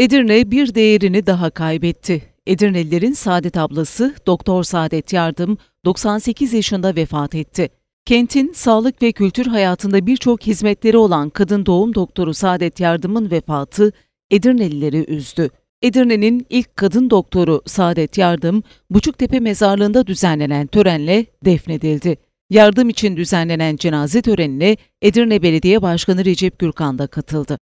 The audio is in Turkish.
Edirne bir değerini daha kaybetti. Edirnelilerin Saadet ablası Doktor Saadet Yardım 98 yaşında vefat etti. Kentin sağlık ve kültür hayatında birçok hizmetleri olan kadın doğum doktoru Saadet Yardım'ın vefatı Edirnelileri üzdü. Edirne'nin ilk kadın doktoru Saadet Yardım, Buçuktepe mezarlığında düzenlenen törenle defnedildi. Yardım için düzenlenen cenaze törenine Edirne Belediye Başkanı Recep Gürkan da katıldı.